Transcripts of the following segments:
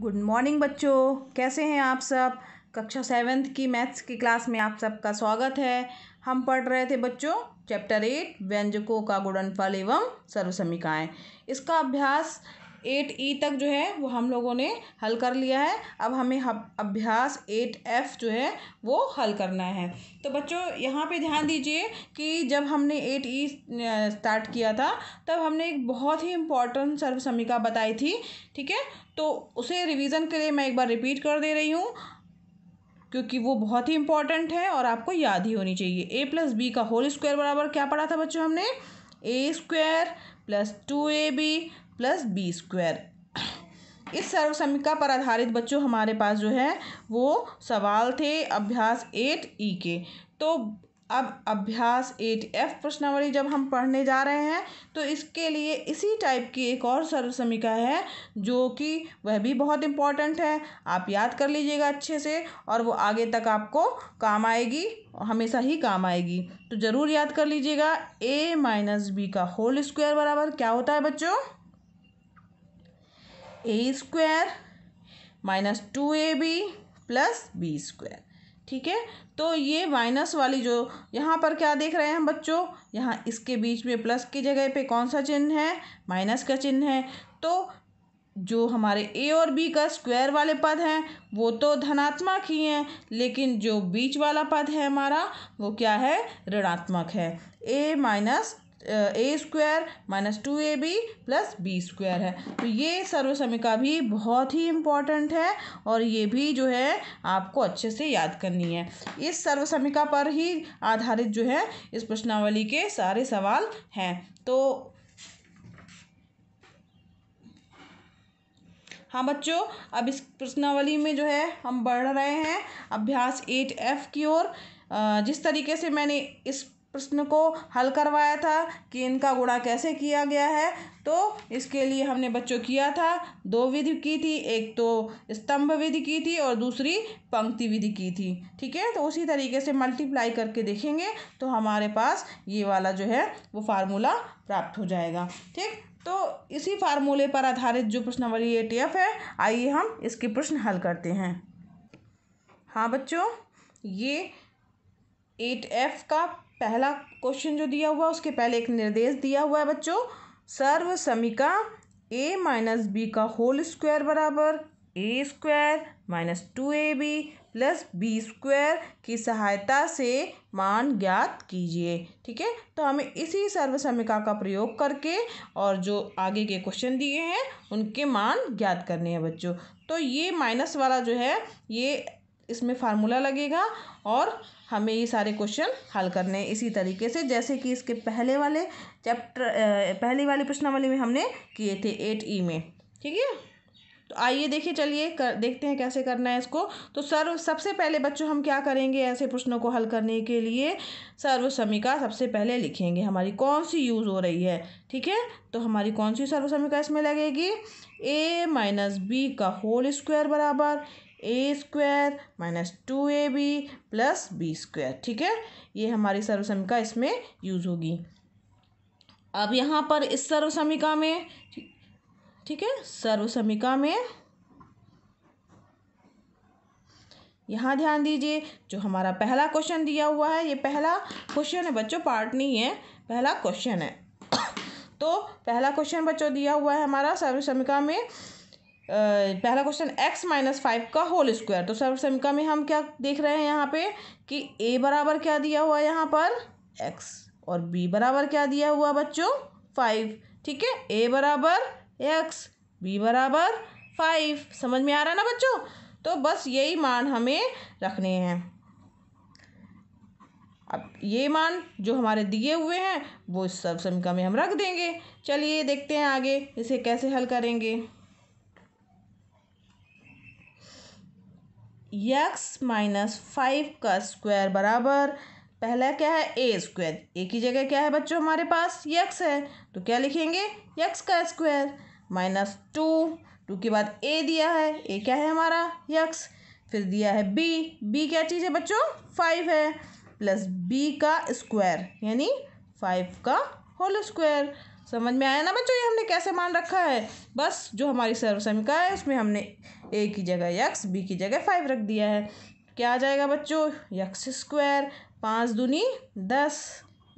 good morning बच्चों कैसे हैं आप सब कक्षा सेवन्थ की मैथ्स की क्लास में आप सबका स्वागत है हम पढ़ रहे थे बच्चों चैप्टर एट व्यंजकों का गुणनफल एवं सर्वसमिकाएँ इसका अभ्यास एट ई तक जो है वो हम लोगों ने हल कर लिया है अब हमें अभ्यास एट एफ जो है वो हल करना है तो बच्चों यहाँ पे ध्यान दीजिए कि जब हमने एट ई स्टार्ट किया था तब हमने एक बहुत ही इम्पॉर्टेंट सर्व बताई थी ठीक है तो उसे रिवीजन के लिए मैं एक बार रिपीट कर दे रही हूँ क्योंकि वो बहुत ही इम्पॉर्टेंट है और आपको याद ही होनी चाहिए ए प्लस बी का होल स्क्वायर बराबर क्या पढ़ा था बच्चों हमने A square plus two A B plus B square इस सर्वसमिका पर आधारित बच्चों हमारे पास जो है वो सवाल थे अभ्यास एट ई के तो अब अभ्यास एट एफ प्रश्नावली जब हम पढ़ने जा रहे हैं तो इसके लिए इसी टाइप की एक और सर्वसमिका है जो कि वह भी बहुत इम्पॉर्टेंट है आप याद कर लीजिएगा अच्छे से और वो आगे तक आपको काम आएगी हमेशा ही काम आएगी तो ज़रूर याद कर लीजिएगा ए माइनस बी का होल स्क्वायर बराबर क्या होता है बच्चों A square minus two A B plus B square ठीक है तो ये माइनस वाली जो यहाँ पर क्या देख रहे हैं हम बच्चों यहाँ इसके बीच में प्लस की जगह पे कौन सा चिन्ह है माइनस का चिन्ह है तो जो हमारे ए और बी का स्क्वायर वाले पद हैं वो तो धनात्मक ही हैं लेकिन जो बीच वाला पद है हमारा वो क्या है ऋणात्मक है A minus A square minus two A B plus B square है तो ये सर्व समीका भी बहुत ही इम्पॉर्टेंट है और ये भी जो है आपको अच्छे से याद करनी है इस सर्व समीका पर ही आधारित जो है इस प्रश्नावली के सारे सवाल हैं तो हाँ बच्चों अब इस प्रश्नावली में जो है हम बढ़ रहे हैं अभ्यास एट एफ की ओर जिस तरीके से मैंने इस प्रश्न को हल करवाया था कि इनका गुणा कैसे किया गया है तो इसके लिए हमने बच्चों किया था दो विधि की थी एक तो स्तंभ विधि की थी और दूसरी पंक्ति विधि की थी ठीक है तो उसी तरीके से मल्टीप्लाई करके देखेंगे तो हमारे पास ये वाला जो है वो फार्मूला प्राप्त हो जाएगा ठीक तो इसी फार्मूले पर आधारित जो प्रश्नावली ए टी एफ है आइए हम इसके प्रश्न हल करते हैं हाँ बच्चों ये एट एफ का पहला क्वेश्चन जो दिया हुआ उसके पहले एक निर्देश दिया हुआ है बच्चों सर्व समीका ए माइनस बी का होल स्क्वायर बराबर A square minus two A B plus B square की सहायता से मान ज्ञात कीजिए ठीक है तो हमें इसी सर्वसमिका का प्रयोग करके और जो आगे के क्वेश्चन दिए हैं उनके मान ज्ञात करने हैं बच्चों तो ये माइनस वाला जो है ये इसमें फार्मूला लगेगा और हमें ये सारे क्वेश्चन हल करने इसी तरीके से जैसे कि इसके पहले वाले चैप्टर पहले वाले प्रश्नावली में हमने किए थे एट ई में ठीक है तो आइए देखिए चलिए कर देखते हैं कैसे करना है इसको तो सर्व सबसे पहले बच्चों हम क्या करेंगे ऐसे प्रश्नों को हल करने के लिए सर्वसमिका सबसे पहले लिखेंगे हमारी कौन सी यूज़ हो रही है ठीक है तो हमारी कौन सी सर्व समिका इसमें लगेगी ए माइनस बी का होल स्क्वायर बराबर A square minus two A B plus B square ठीक है ये हमारी सर्वसमिका इसमें यूज होगी अब यहाँ पर इस सर्वसमिका में ठीक है सर्वसमिका में यहाँ ध्यान दीजिए जो हमारा पहला क्वेश्चन दिया हुआ है ये पहला क्वेश्चन है बच्चों पार्ट नहीं है पहला क्वेश्चन है तो पहला क्वेश्चन बच्चों दिया हुआ है हमारा सर्वसमिका में पहला क्वेश्चन एक्स माइनस फाइव का होल स्क्वायर तो सर्वसमिका में हम क्या देख रहे हैं यहाँ पे कि ए बराबर क्या दिया हुआ यहाँ पर एक्स और बी बराबर क्या दिया हुआ बच्चों फाइव ठीक है ए बराबर एक्स बी बराबर फाइव समझ में आ रहा है ना बच्चों तो बस यही मान हमें रखने हैं अब ये मान जो हमारे दिए हुए हैं वो इस समीका में हम रख देंगे चलिए देखते हैं आगे इसे कैसे हल करेंगे यक्स माइनस फाइव का स्क्वायर बराबर पहला क्या है ए स्क्वायर ए की जगह क्या है बच्चों हमारे पास यक्स है तो क्या लिखेंगे यक्स का स्क्वायर माइनस टू टू के बाद ए दिया है ए क्या है हमारा यक्स फिर दिया है बी बी क्या चीज़ है बच्चों फाइव है प्लस बी का स्क्वायर यानी फाइव का होल स्क्वायर समझ में आया ना बच्चों ये हमने कैसे मान रखा है बस जो हमारी सर्वसमिका है उसमें हमने ए की जगह यक्स बी की जगह फाइव रख दिया है क्या आ जाएगा बच्चों यक्स स्क्वायर पाँच दूनी दस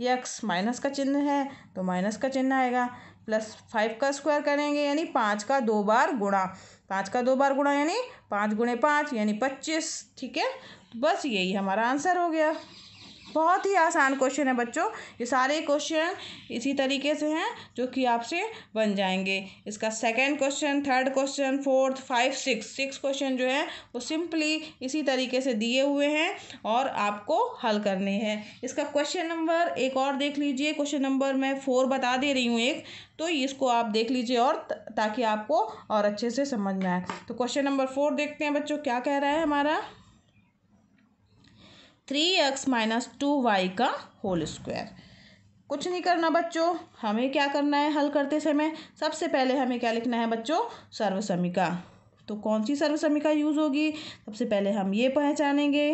यक्स माइनस का चिन्ह है तो माइनस का चिन्ह आएगा प्लस फाइव का स्क्वायर करेंगे यानी पाँच का दो बार गुणा पाँच का दो बार गुणा यानी पाँच गुणे पाँच यानी पच्चीस ठीक है तो बस यही हमारा आंसर हो गया बहुत ही आसान क्वेश्चन है बच्चों ये सारे क्वेश्चन इसी तरीके से हैं जो कि आपसे बन जाएंगे इसका second question third question fourth five six six question जो है वो सिंपली इसी तरीके से दिए हुए हैं और आपको हल करने हैं इसका क्वेश्चन नंबर एक और देख लीजिए क्वेश्चन नंबर मैं फोर बता दे रही हूँ एक तो इसको आप देख लीजिए और ताकि आपको और अच्छे से समझ में आए तो क्वेश्चन नंबर फोर देखते हैं बच्चों क्या कह रहा है हमारा three X minus two Y का होल स्क्वायर कुछ नहीं करना बच्चों हमें क्या करना है हल करते समय सबसे पहले हमें क्या लिखना है बच्चों सर्वसमिका तो कौन सी सर्वसमिका यूज़ होगी सबसे पहले हम ये पहचानेंगे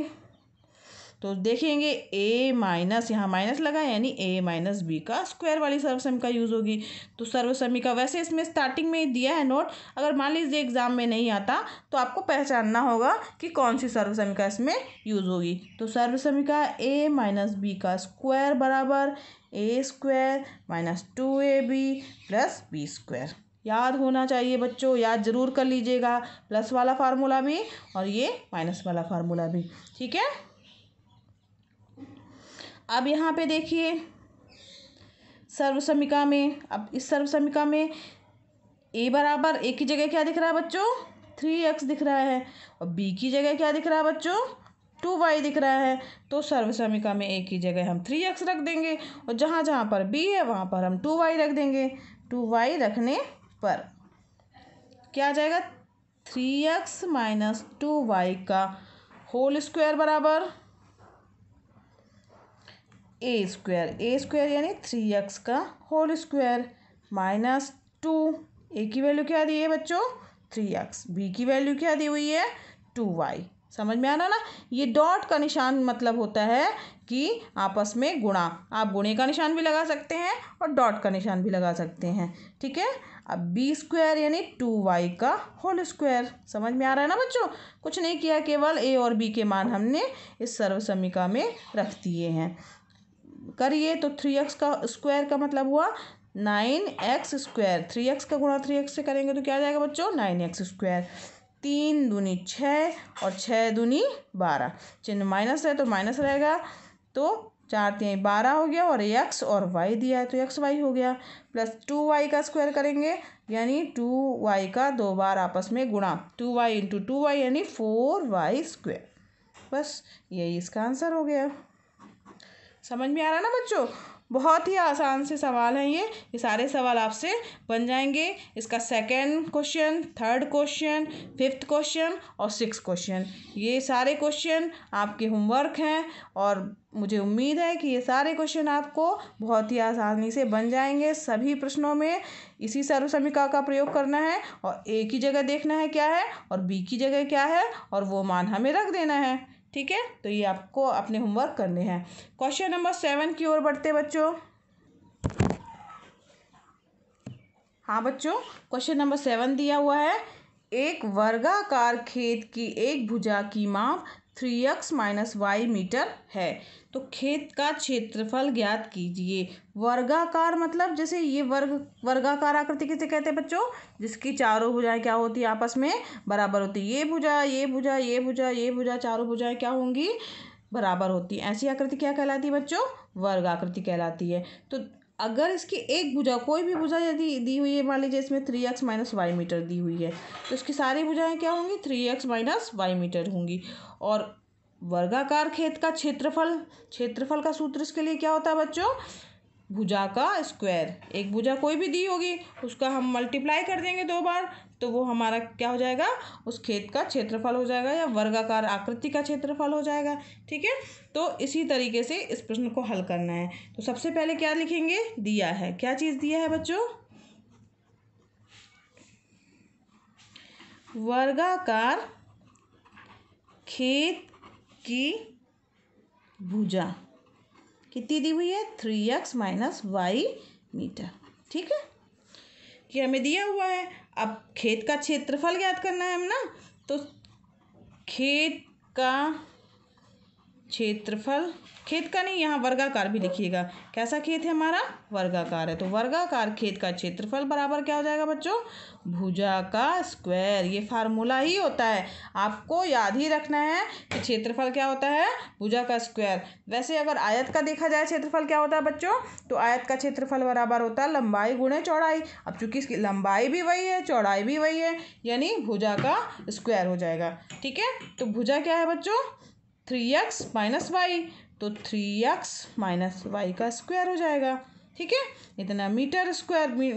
तो देखेंगे ए माइनस यहाँ माइनस लगा यानी ए माइनस बी का स्क्वायर वाली सर्वसम का यूज़ होगी तो सर्वसमी का वैसे इसमें स्टार्टिंग में ही दिया है नोट अगर मान लीजिए एग्जाम में नहीं आता तो आपको पहचानना होगा कि कौन सी सर्वसमिका इसमें यूज़ होगी तो सर्वसमिका ए माइनस बी का स्क्वायर बराबर A square minus two A B plus B square याद होना चाहिए बच्चों याद ज़रूर कर लीजिएगा प्लस वाला फार्मूला भी और ये माइनस वाला फार्मूला भी ठीक है अब यहाँ पे देखिए सर्वसमिका में अब इस सर्वसमिका में ए बराबर ए की जगह क्या दिख रहा है बच्चों थ्री एक्स दिख रहा है और बी की जगह क्या दिख रहा है बच्चों टू वाई दिख रहा है तो सर्वसमिका में ए की जगह हम थ्री एक्स रख देंगे और जहाँ जहाँ पर बी है वहाँ पर हम टू वाई रख देंगे टू वाई रखने पर क्या आ जाएगा three X minus two Y का होल स्क्वायर बराबर ए स्क्वायर ए स्क्वायर यानी थ्री एक्स का whole square minus two A की वैल्यू क्या दी है बच्चों थ्री एक्स बी की वैल्यू क्या दी हुई है टू वाई समझ में आ रहा ना ये डॉट का निशान मतलब होता है कि आपस में गुणा आप गुणे का निशान भी लगा सकते हैं और डॉट का निशान भी लगा सकते हैं ठीक है अब बी स्क्वायर यानी टू वाई का होल स्क्वायर समझ में आ रहा है ना बच्चों कुछ नहीं किया केवल ए और बी के मान हमने इस सर्व समीका में रख दिए हैं करिए तो थ्री एक्स का स्क्वायर का मतलब हुआ nine X square three X का गुणा थ्री एक्स से करेंगे तो क्या जाएगा बच्चों नाइन एक्स स्क्वायर तीन दूनी छः और छः दूनी बारह चिन्ह माइनस है तो माइनस रहेगा तो चार तीन बारह हो गया और एक्स और वाई दिया है तो एक्स वाई हो गया प्लस टू वाई का स्क्वायर करेंगे यानी टू वाई का दो बार आपस में गुणा two Y into two Y यानी फोर वाई स्क्वायर बस यही इसका आंसर हो गया समझ में आ रहा ना बच्चों बहुत ही आसान से सवाल हैं ये ये सारे सवाल आपसे बन जाएंगे इसका second question third question fifth question और सिक्स क्वेश्चन ये सारे क्वेश्चन आपके होमवर्क हैं और मुझे उम्मीद है कि ये सारे क्वेश्चन आपको बहुत ही आसानी से बन जाएंगे सभी प्रश्नों में इसी सर्वसमिका का प्रयोग करना है और ए की जगह देखना है क्या है और बी की जगह क्या है और वो मान हमें रख देना है ठीक है तो ये आपको अपने होमवर्क करने हैं क्वेश्चन नंबर सेवन की ओर बढ़ते बच्चों हाँ बच्चों क्वेश्चन नंबर सेवन दिया हुआ है एक वर्गाकार खेत की एक भुजा की माप three X minus Y metre है तो खेत का क्षेत्रफल ज्ञात कीजिए वर्गाकार मतलब जैसे ये वर्ग वर्गाकार आकृति किसे कहते हैं बच्चों जिसकी चारों भुजाएं क्या होती है आपस में बराबर होती है ये भुजा ये भुजा ये भुजा ये भुजा चारों भुजाएं क्या होंगी बराबर होती है ऐसी आकृति क्या कहलाती है बच्चों वर्ग आकृति कहलाती है तो अगर इसकी एक भुजा कोई भी भुजा यदि दी हुई है मान लीजिए इसमें three X minus Y metre दी हुई है तो इसकी सारी भुजाएं क्या होंगी three X minus Y metre होंगी और वर्गाकार खेत का क्षेत्रफल क्षेत्रफल का सूत्र इसके लिए क्या होता है बच्चों भुजा का स्क्वायर एक भुजा कोई भी दी होगी उसका हम मल्टीप्लाई कर देंगे दो बार तो वो हमारा क्या हो जाएगा उस खेत का क्षेत्रफल हो जाएगा या वर्गाकार आकृति का क्षेत्रफल हो जाएगा ठीक है तो इसी तरीके से इस प्रश्न को हल करना है तो सबसे पहले क्या लिखेंगे दिया है क्या चीज़ दिया है बच्चों वर्गाकार खेत की भुजा कितनी दी हुई है three X minus Y metre ठीक है कि हमें दिया हुआ है अब खेत का क्षेत्रफल ज्ञात करना है हम ना तो खेत का क्षेत्रफल खेत का नहीं यहाँ वर्गाकार भी लिखिएगा कैसा खेत है हमारा वर्गाकार है तो वर्गाकार खेत का क्षेत्रफल बराबर क्या हो जाएगा बच्चों भुजा का स्क्वायर ये फार्मूला ही होता है आपको याद ही रखना है कि क्षेत्रफल क्या होता है भुजा का स्क्वायर वैसे अगर आयत का देखा जाए क्षेत्रफल क्या होता है बच्चों तो आयत का क्षेत्रफल बराबर होता है लंबाई गुणे चौड़ाई अब चूंकि इसकी लंबाई भी वही है चौड़ाई भी वही है यानी भुजा का स्क्वायर हो जाएगा ठीक है तो भुजा क्या है बच्चों थ्री एक्स माइनस वाई तो थ्री एक्स माइनस वाई का स्क्वायर हो जाएगा ठीक है इतना मीटर स्क्वायर मी,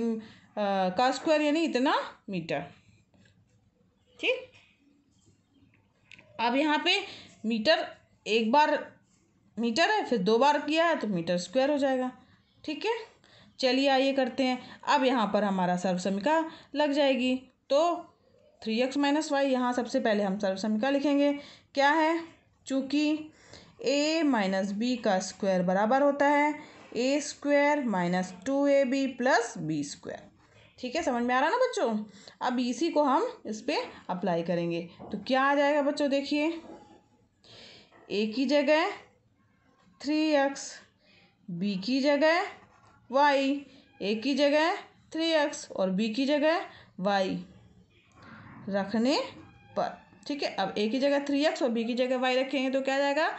का स्क्वायर यानी इतना मीटर ठीक अब यहाँ पे मीटर एक बार मीटर है फिर दो बार किया है तो मीटर स्क्वायर हो जाएगा ठीक है चलिए आइए करते हैं अब यहाँ पर हमारा सर्वसमिका लग जाएगी तो थ्री एक्स माइनस वाई यहाँ सबसे पहले हम सर्वसमिका लिखेंगे क्या है चूँकि ए माइनस बी का स्क्वायर बराबर होता है A square minus two A B plus B square ठीक है समझ में आ रहा है ना बच्चों अब इसी को हम इस पर अप्लाई करेंगे तो क्या आ जाएगा बच्चों देखिए ए की जगह थ्री एक्स बी की जगह वाई ए की जगह थ्री एक्स और बी की जगह वाई रखने पर ठीक है अब ए की जगह थ्री एक्स और बी की जगह वाई रखेंगे तो क्या जाएगा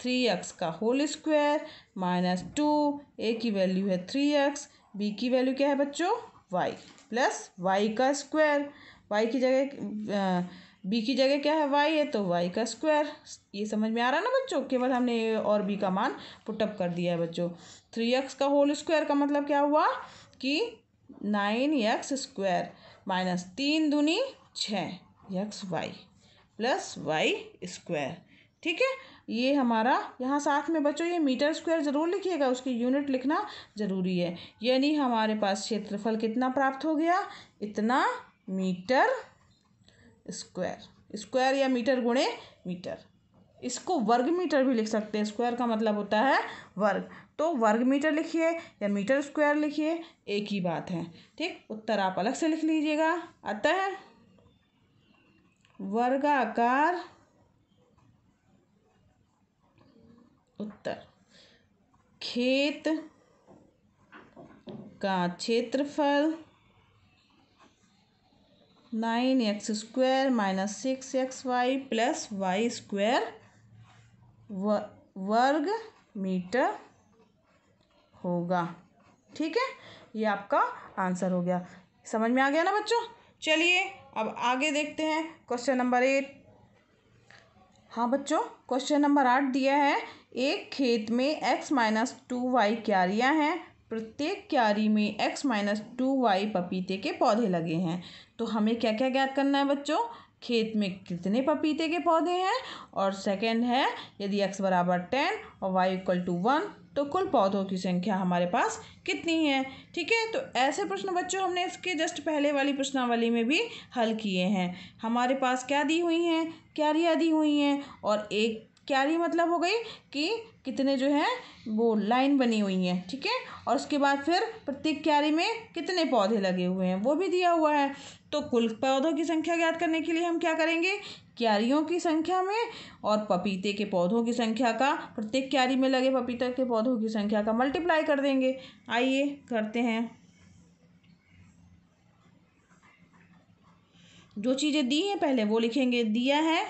थ्री एक्स का whole square minus two A की वैल्यू है थ्री एक्स बी की वैल्यू क्या है बच्चों वाई प्लस वाई का स्क्वायर वाई की जगह बी की जगह क्या है वाई है तो वाई का स्क्वायर ये समझ में आ रहा है ना बच्चों केवल हमने ए और बी का मान पुटअप कर दिया है बच्चों थ्री एक्स का होल स्क्वायर का मतलब क्या हुआ कि नाइन एक्स स्क्वायर माइनस तीन दूनी छः X Y plus Y square ठीक है ये हमारा यहाँ साथ में बच्चों ये मीटर स्क्वायर ज़रूर लिखिएगा उसकी यूनिट लिखना ज़रूरी है यानी हमारे पास क्षेत्रफल कितना प्राप्त हो गया इतना मीटर स्क्वायर स्क्वायर या मीटर गुणे मीटर इसको वर्ग मीटर भी लिख सकते हैं स्क्वायर का मतलब होता है वर्ग तो वर्ग मीटर लिखिए या मीटर स्क्वायर लिखिए एक ही बात है ठीक उत्तर आप अलग से लिख लीजिएगा अतः वर्गाकार उत्तर खेत का क्षेत्रफल nine X square minus six X Y plus Y square वर्ग मीटर होगा ठीक है ये आपका आंसर हो गया समझ में आ गया ना बच्चों चलिए अब आगे देखते हैं क्वेश्चन नंबर एट हाँ बच्चों क्वेश्चन नंबर आठ दिया है एक खेत में एक्स माइनस टू वाई क्यारियाँ हैं प्रत्येक क्यारी में एक्स माइनस टू वाई पपीते के पौधे लगे हैं तो हमें क्या क्या ज्ञात करना है बच्चों खेत में कितने पपीते के पौधे हैं और सेकंड है यदि एक्स बराबर टेन और वाई इक्वल टू वन तो कुल पौधों की संख्या हमारे पास कितनी है ठीक है तो ऐसे प्रश्न बच्चों हमने इसके जस्ट पहले वाली प्रश्नावली में भी हल किए हैं हमारे पास क्या दी हुई हैं क्यारियाँ दी हुई हैं और एक क्यारी मतलब हो गई कि कितने जो है वो लाइन बनी हुई हैं ठीक है और उसके बाद फिर प्रत्येक क्यारी में कितने पौधे लगे हुए हैं वो भी दिया हुआ है तो कुल पौधों की संख्या ज्ञात करने के लिए हम क्या करेंगे क्यारियों की संख्या में और पपीते के पौधों की संख्या का प्रत्येक क्यारी में लगे पपीते के पौधों की संख्या का मल्टीप्लाई कर देंगे आइए करते हैं जो चीज़ें दी हैं पहले वो लिखेंगे दिया है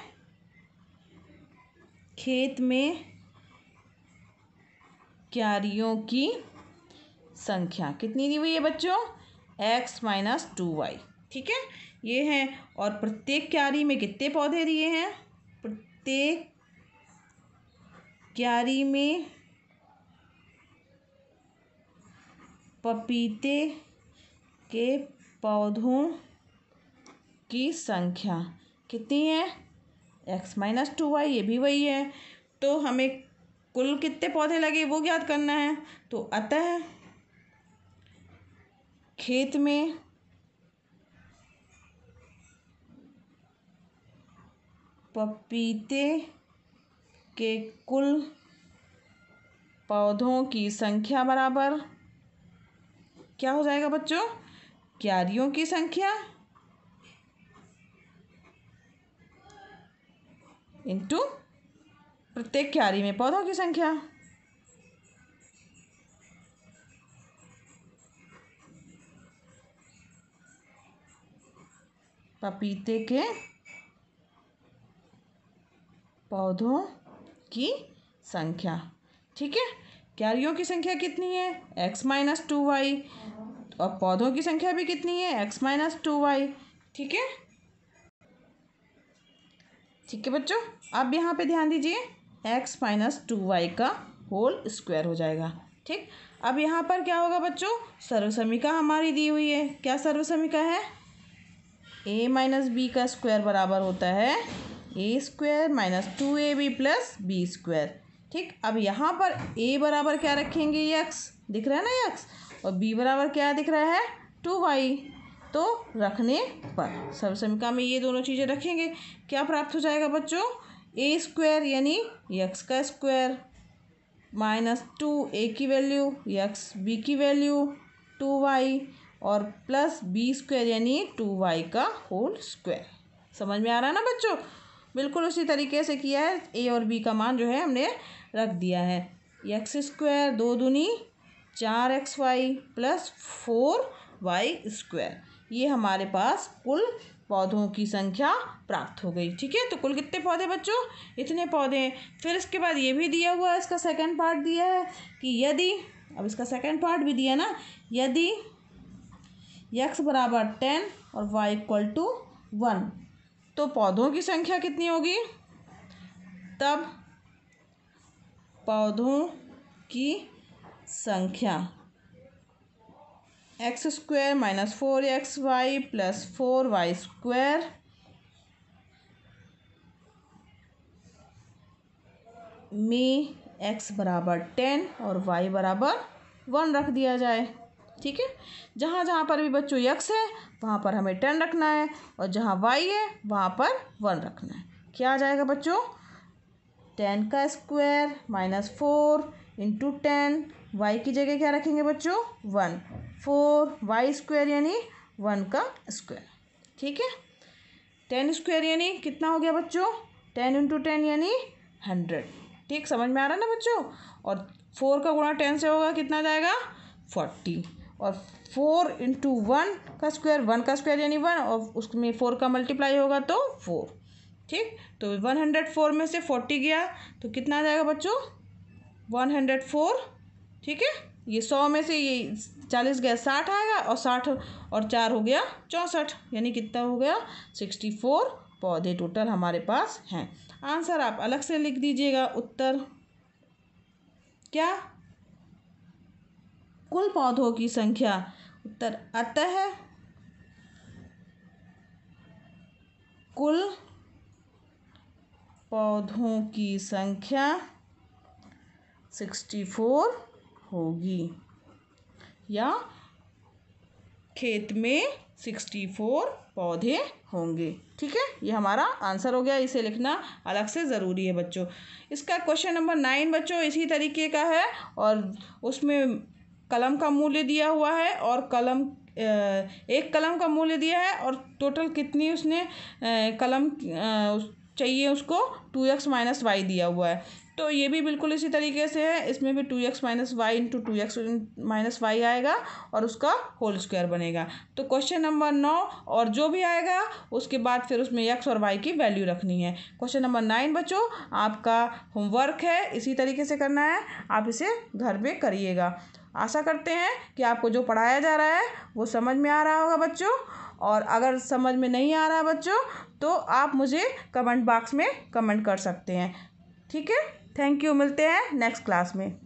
खेत में क्यारियों की संख्या कितनी दी हुई है बच्चों एक्स माइनस टू वाई ठीक है ये हैं और प्रत्येक क्यारी में कितने पौधे दिए हैं प्रत्येक क्यारी में पपीते के पौधों की संख्या कितनी है एक्स माइनस टू वाई ये भी वही है तो हमें कुल कितने पौधे लगे वो ज्ञात करना है तो अतः खेत में पपीते के कुल पौधों की संख्या बराबर क्या हो जाएगा बच्चों क्यारियों की संख्या इंटू प्रत्येक क्यारी में पौधों की संख्या पपीते के पौधों की संख्या ठीक है क्यारियों की संख्या कितनी है एक्स माइनस टू वाई और पौधों की संख्या भी कितनी है एक्स माइनस टू वाई ठीक है ठीक है बच्चों अब यहाँ पे ध्यान दीजिए एक्स माइनस टू वाई का होल स्क्वायर हो जाएगा ठीक अब यहाँ पर क्या होगा बच्चों सर्वसमिका हमारी दी हुई है क्या सर्वसमिका है ए माइनस बी का स्क्वायर बराबर होता है A square minus two A B plus B square ठीक अब यहाँ पर ए बराबर क्या रखेंगे यक्स दिख रहा है ना यक्स और बी बराबर क्या दिख रहा है टू वाई तो रखने पर सर्वसमिका में ये दोनों चीज़ें रखेंगे क्या प्राप्त हो जाएगा बच्चों ए स्क्वायर यानी यक्स का स्क्वायर माइनस टू ए की वैल्यू यक्स बी की वैल्यू टू वाई और प्लस बी स्क्वायर यानी टू वाई का होल स्क्वायर समझ में आ रहा है ना बच्चों बिल्कुल उसी तरीके से किया है ए और बी का मान जो है हमने रख दिया है एक्स स्क्वायर दो दूनी चार X Y plus four Y square ये हमारे पास कुल पौधों की संख्या प्राप्त हो गई ठीक है तो कुल कितने पौधे बच्चों इतने पौधे फिर इसके बाद ये भी दिया हुआ है इसका सेकंड पार्ट दिया है कि यदि अब इसका सेकंड पार्ट भी दिया ना यदि यक्स बराबर टेन और वाई इक्वल टू वन तो पौधों की संख्या कितनी होगी तब पौधों की संख्या X square minus four X Y plus four Y square में एक्स बराबर टेन और वाई बराबर वन रख दिया जाए ठीक है जहाँ जहाँ पर भी बच्चों यक्स है वहाँ पर हमें टेन रखना है और जहाँ वाई है वहाँ पर वन रखना है क्या आ जाएगा बच्चों टेन का square minus four into ten Y की जगह क्या रखेंगे बच्चों वन फोर वाई स्क्वायर यानी वन का स्क्वायर ठीक है टेन स्क्वायर यानी कितना हो गया बच्चों टेन इंटू टेन यानी हंड्रेड ठीक समझ में आ रहा है ना बच्चों और फोर का गुणा टेन से होगा कितना जाएगा फोर्टी और फोर इंटू वन का स्क्वायर वन का स्क्वायर यानी वन और उसमें फोर का मल्टीप्लाई होगा तो फोर ठीक तो वन हंड्रेड फोर में से फोर्टी गया तो कितना आ जाएगा बच्चों वन हंड्रेड फोर ठीक है ये सौ में से ये चालीस गया साठ आएगा और साठ और चार हो गया चौंसठ यानी कितना हो गया सिक्सटी फोर पौधे टोटल हमारे पास हैं आंसर आप अलग से लिख दीजिएगा उत्तर क्या कुल पौधों की संख्या उत्तर अतः कुल पौधों की संख्या सिक्सटी फोर होगी या खेत में सिक्सटी फोर पौधे होंगे ठीक है ये हमारा आंसर हो गया इसे लिखना अलग से ज़रूरी है बच्चों इसका क्वेश्चन नंबर नाइन बच्चों इसी तरीके का है और उसमें कलम का मूल्य दिया हुआ है और कलम एक कलम का मूल्य दिया है और टोटल कितनी उसने कलम चाहिए उसको टू एक्स माइनस वाई दिया हुआ है तो ये भी बिल्कुल इसी तरीके से है इसमें भी two X minus Y into two X minus Y आएगा और उसका होल स्क्वायर बनेगा तो क्वेश्चन नंबर नौ और जो भी आएगा उसके बाद फिर उसमें एक्स और वाई की वैल्यू रखनी है क्वेश्चन नंबर नाइन बच्चों आपका होमवर्क है इसी तरीके से करना है आप इसे घर में करिएगा आशा करते हैं कि आपको जो पढ़ाया जा रहा है वो समझ में आ रहा होगा बच्चों और अगर समझ में नहीं आ रहा बच्चों तो आप मुझे कमेंट बॉक्स में कमेंट कर सकते हैं ठीक है थैंक यू मिलते हैं नेक्स्ट क्लास में